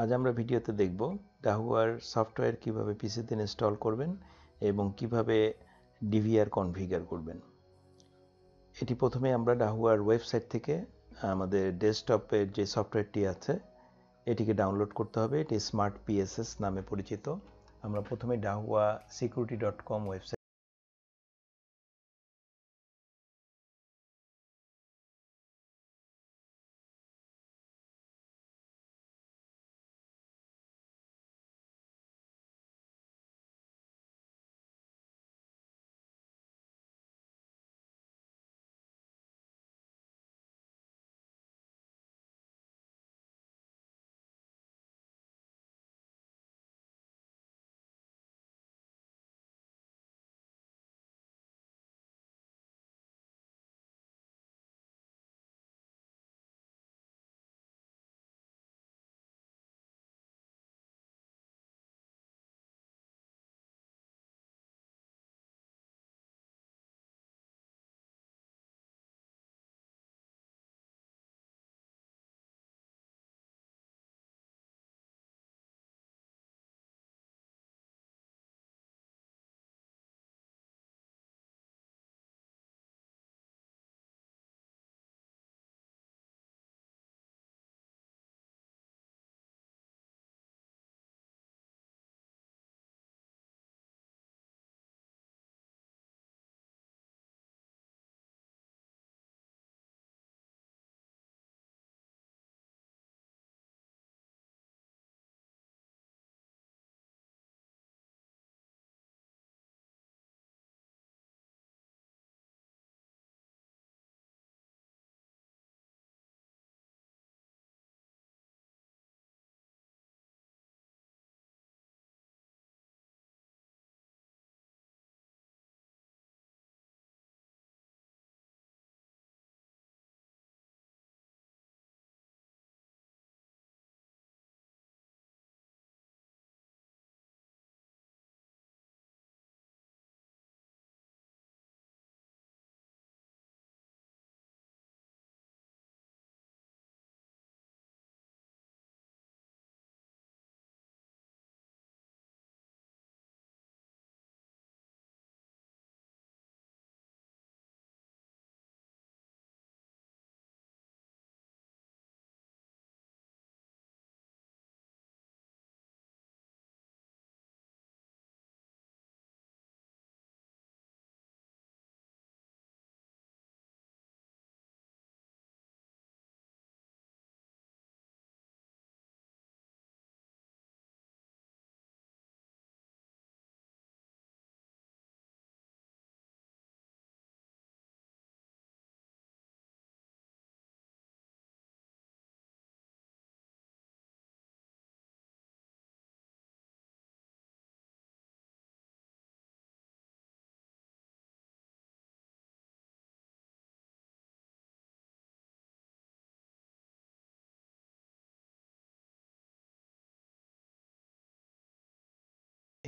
আজ আমরা ভিডিওতে দেখব ডাহুয়ার সফটওয়্যার কিভাবে পিসিতে ইনস্টল করবেন এবং কিভাবে ডিভিআর কনফিগার করবেন এটি প্রথমে আমরা ডাহুয়ার ওয়েবসাইট থেকে আমাদের ডেস্কটপের যে সফটওয়্যারটি আছে এটিকে ডাউনলোড করতে হবে এটি স্মার্ট পিএসএস নামে পরিচিত আমরা প্রথমে Dahua security dot com website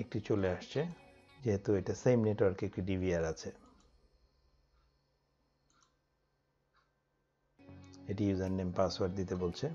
একটি চলে আসছে যেহেতু এটা সেম নেটওয়ার্কে একটি ডিভিআর আছে এটি ইউজার নেম পাসওয়ার্ড দিতে বলছে